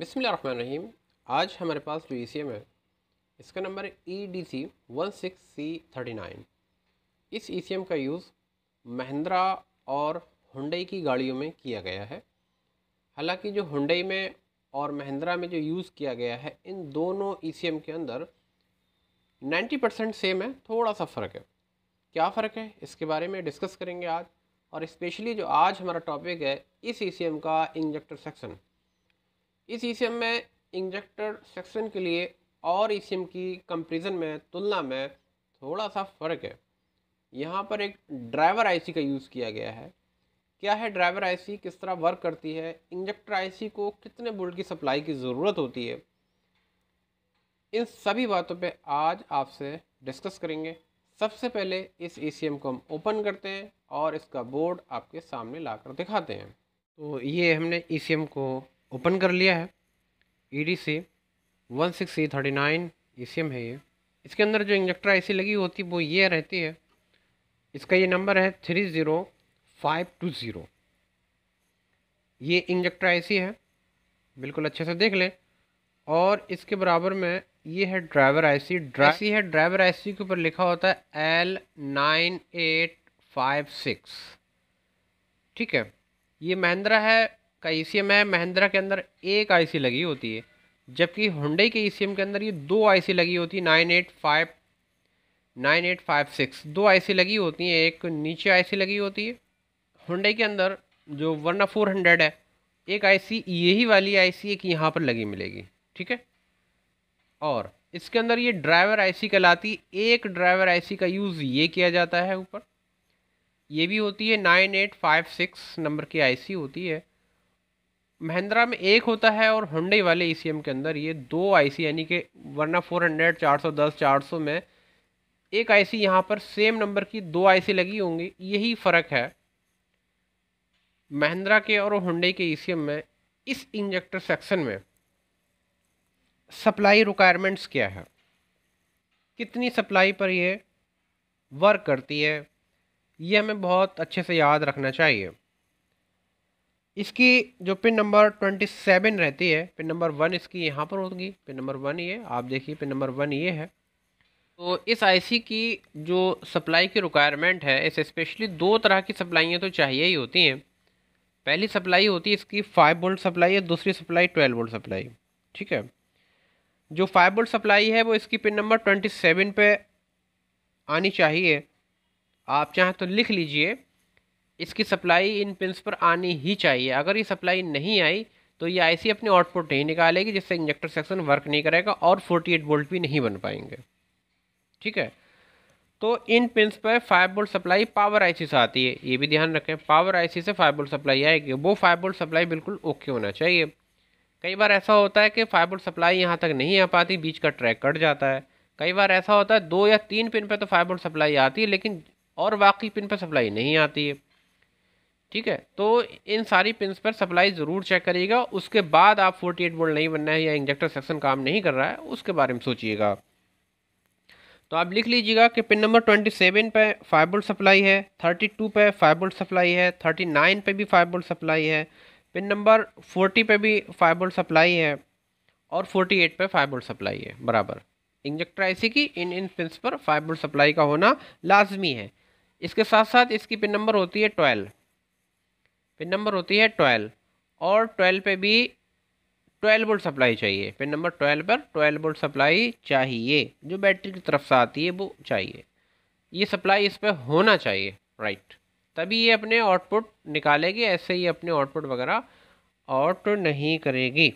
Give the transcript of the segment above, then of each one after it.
रहीम आज हमारे पास जो ई सी एम है इसका number E D C one six C thirty nine इस ई सी एम का यूज़ महिंद्रा और हुंडई की गाड़ियों में किया गया है हालांकि जो हुंडई में और महिंद्रा में जो यूज़ किया गया है इन दोनों ई सी एम के अंदर 90 परसेंट सेम है थोड़ा सा फ़र्क है क्या फ़र्क है इसके बारे में डिस्कस करेंगे आज और इस्पेशली जो आज हमारा टॉपिक है इस ई सी एम का इंजेक्टर सेक्शन इस ई e में इंजेक्टर सेक्शन के लिए और ई e की कंपेरिजन में तुलना में थोड़ा सा फ़र्क है यहाँ पर एक ड्राइवर आईसी का यूज़ किया गया है क्या है ड्राइवर आईसी किस तरह वर्क करती है इंजेक्टर आईसी को कितने बोल्ट की सप्लाई की ज़रूरत होती है इन सभी बातों पे आज आपसे डिस्कस करेंगे सबसे पहले इस ई e को हम ओपन करते हैं और इसका बोर्ड आपके सामने ला दिखाते हैं तो ये हमने ई को ओपन कर लिया है E D C one six E thirty nine E C M है ये इसके अंदर जो इंजेक्टर आईसी लगी होती वो ये रहती है इसका ये नंबर है three zero five two zero ये इंजेक्टर आईसी है बिल्कुल अच्छे से देख लें और इसके बराबर में ये है ड्राइवर आईसी सी है ड्राइवर आईसी के ऊपर लिखा होता है L nine eight five six ठीक है ये महिंद्रा है का एम e है महिंद्रा के अंदर एक आई लगी होती है जबकि हुडई के एम e के अंदर ये दो आई लगी होती है nine eight five nine eight five six दो आई लगी होती हैं एक नीचे आई लगी होती है हुडई के अंदर जो वरना फोर हंड्रेड है एक आईसी यही वाली आईसी एक यहाँ पर लगी मिलेगी ठीक है और इसके अंदर ये ड्राइवर आईसी कहलाती एक ड्राइवर आईसी का यूज़ ये किया जाता है ऊपर ये भी होती है nine eight five six number की आईसी होती है महिंद्रा में एक होता है और होंडई वाले ई e के अंदर ये दो आईसी यानी कि वरना 400, 410, 400 में एक आईसी यहाँ पर सेम नंबर की दो आईसी लगी होंगी यही फ़र्क है महिंद्रा के और होंडई के ई e में इस इंजेक्टर सेक्शन में सप्लाई रिक्वायरमेंट्स क्या है कितनी सप्लाई पर ये वर्क करती है ये हमें बहुत अच्छे से याद रखना चाहिए इसकी जो पिन नंबर ट्वेंटी सेवन रहती है पिन नंबर वन इसकी यहाँ पर होगी पिन नंबर वन ये आप देखिए पिन नंबर वन ये है तो इस आईसी की जो सप्लाई की रिक्वायरमेंट है इस स्पेशली दो तरह की सप्लाइयाँ तो चाहिए ही होती हैं पहली सप्लाई होती है इसकी फाइव वोल्ट सप्लाई है दूसरी सप्लाई ट्वेल्व वोल्ट सप्लाई ठीक है जो फाइव वोल्ट सप्लाई है वो इसकी पिन नंबर ट्वेंटी सेवन पर आनी चाहिए आप चाहें तो लिख लीजिए इसकी सप्लाई इन पिंस पर आनी ही चाहिए अगर ये सप्लाई नहीं आई तो ये आईसी अपने आउटपुट नहीं निकालेगी जिससे इंजेक्टर सेक्शन वर्क नहीं करेगा और 48 वोल्ट भी नहीं बन पाएंगे ठीक है तो इन पिंस पर five volt supply power IC से आती है ये भी ध्यान रखें पावर आईसी से फाइव वोल्ट सप्लाई आएगी वो फाइव वोल्ट सप्लाई बिल्कुल ओके होना चाहिए कई बार ऐसा होता है कि फाइव वोल्ट सप्लाई यहाँ तक नहीं आ पाती बीच का ट्रैक कट जाता है कई बार ऐसा होता है दो या तीन पिन पर तो फाइव वोल्ट सप्लाई आती है लेकिन और बाकी पिन पर सप्लाई नहीं आती है ठीक है तो इन सारी पिंस पर सप्लाई ज़रूर चेक करिएगा उसके बाद आप 48 वोल्ट नहीं बनना है या इंजेक्टर सेक्शन काम नहीं कर रहा है उसके बारे में सोचिएगा तो आप लिख लीजिएगा कि पिन नंबर 27 पे 5 वोल्ट सप्लाई है 32 पे 5 वोल्ट सप्लाई है 39 पे भी 5 वोल्ट सप्लाई है पिन नंबर 40 पे भी 5 वोल्ट सप्लाई है और 48 पर फाइव वोल्ट सप्लाई है बराबर इंजेक्टर ऐसी की इन इन पिन पर फाइव वोल्ट सप्लाई का होना लाजमी है इसके साथ साथ इसकी पिन नंबर होती है ट्वेल्व पिन नंबर होती है ट्वेल्व और ट्वेल्व पे भी ट्वेल्व वोल्ट सप्लाई चाहिए पिन नंबर ट्वेल्व पर ट्वेल्व वोल्ट सप्लाई चाहिए जो बैटरी की तरफ से आती है वो चाहिए ये सप्लाई इस पर होना चाहिए राइट तभी ये अपने आउटपुट निकालेगी ऐसे ही अपने आउटपुट वगैरह आउट नहीं करेगी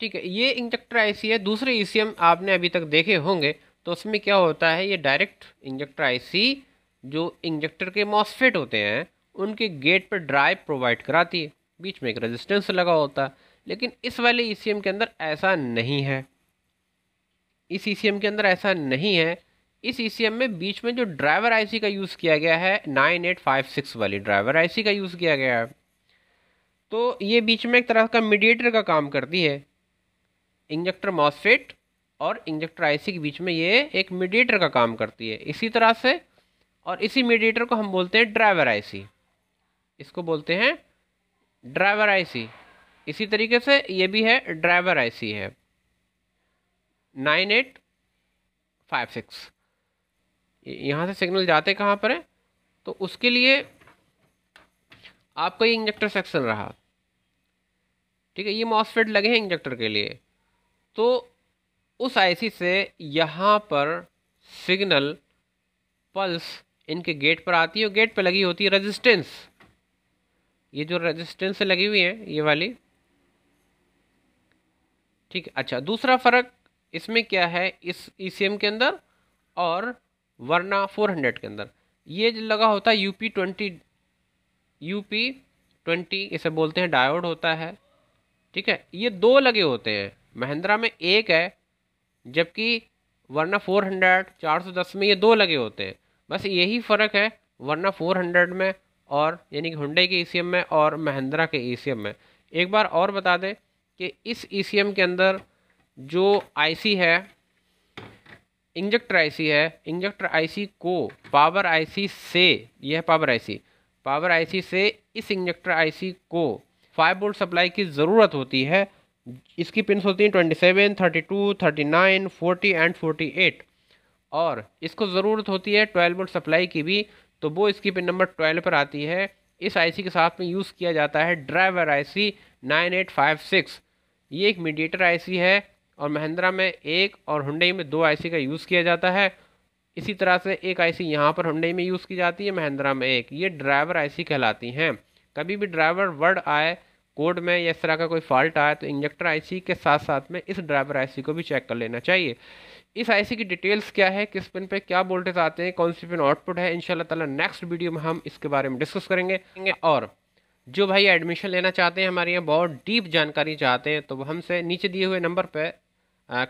ठीक है ये इंजेक्टर आईसी है दूसरे ई आपने अभी तक देखे होंगे तो उसमें क्या होता है ये डायरेक्ट इंजेक्टर आईसी जो इंजेक्टर के मॉसफेट होते हैं उनके गेट पर ड्राइव प्रोवाइड कराती है बीच में एक रेजिस्टेंस लगा होता है लेकिन इस वाले ई के अंदर ऐसा नहीं है इस ई के अंदर ऐसा नहीं है इस ई में बीच में जो ड्राइवर आईसी का यूज़ किया गया है नाइन एट फाइव सिक्स वाली ड्राइवर आईसी का यूज़ किया गया है तो ये बीच में एक तरह का मीडिएटर का काम करती है इंजेक्टर मॉसफेट और इंजेक्टर आईसी के बीच में ये एक मीडिएटर का काम करती है इसी तरह से और इसी मीडिएटर को हम बोलते हैं ड्राइवर आई इसको बोलते हैं ड्राइवर आईसी इसी तरीके से ये भी है ड्राइवर आईसी है नाइन एट फाइव सिक्स यहाँ से सिग्नल जाते कहाँ पर है तो उसके लिए आपका ये इंजेक्टर सेक्शन रहा ठीक है ये मॉसफेट लगे हैं इंजेक्टर के लिए तो उस आईसी से यहाँ पर सिग्नल पल्स इनके गेट पर आती है और गेट पर लगी होती है रेजिस्टेंस ये जो रेजिस्टेंस लगी हुई है ये वाली ठीक है अच्छा दूसरा फ़र्क इसमें क्या है इस ई e के अंदर और वरना 400 के अंदर ये लगा होता है U P twenty U P twenty इसे बोलते हैं डायोड होता है ठीक है ये दो लगे होते हैं महिंद्रा में एक है जबकि वरना 400 410 में ये दो लगे होते हैं बस यही फ़र्क है वरना 400 में और यानी कि हुंडई के ई e में और महिंद्रा के ई e में एक बार और बता दें कि इस ई e के अंदर जो आईसी है इंजेक्टर आईसी है इंजेक्टर आईसी को पावर आईसी से यह पावर आईसी पावर आईसी से इस इंजेक्टर आईसी को फाइव बोल्ट सप्लाई की ज़रूरत होती है इसकी पिन होती हैं twenty seven thirty two thirty nine forty and forty eight और इसको ज़रूरत होती है ट्वेल्व बोल्ट सप्लाई की भी तो वो इसकी पिन नंबर ट्वेल्व पर आती है इस आईसी के साथ में यूज़ किया जाता है ड्राइवर आईसी 9856 ये एक मीडिएटर आईसी है और महिंद्रा में एक और हुंडई में दो आईसी का यूज़ किया जाता है इसी तरह से एक आईसी यहाँ पर हुंडई में यूज़ की जाती है महिंद्रा में एक ये ड्राइवर आईसी कहलाती हैं कभी भी ड्राइवर वर्ड आए कोड में या इस तरह का कोई फॉल्ट आया तो इंजेक्टर आईसी के साथ साथ में इस ड्राइवर आईसी को भी चेक कर लेना चाहिए इस आईसी की डिटेल्स क्या है किस पिन पे क्या वोल्टेज आते हैं कौन सी पिन आउटपुट है इन ताला नेक्स्ट वीडियो में हम इसके बारे में डिस्कस करेंगे और जो भाई एडमिशन लेना चाहते हैं हमारे यहाँ बहुत डीप जानकारी चाहते हैं तो हमसे नीचे दिए हुए नंबर पर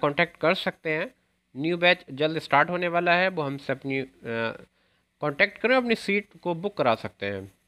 कॉन्टैक्ट कर सकते हैं न्यू बैच जल्द स्टार्ट होने वाला है वो हमसे अपनी कॉन्टैक्ट करें अपनी सीट को बुक करा सकते हैं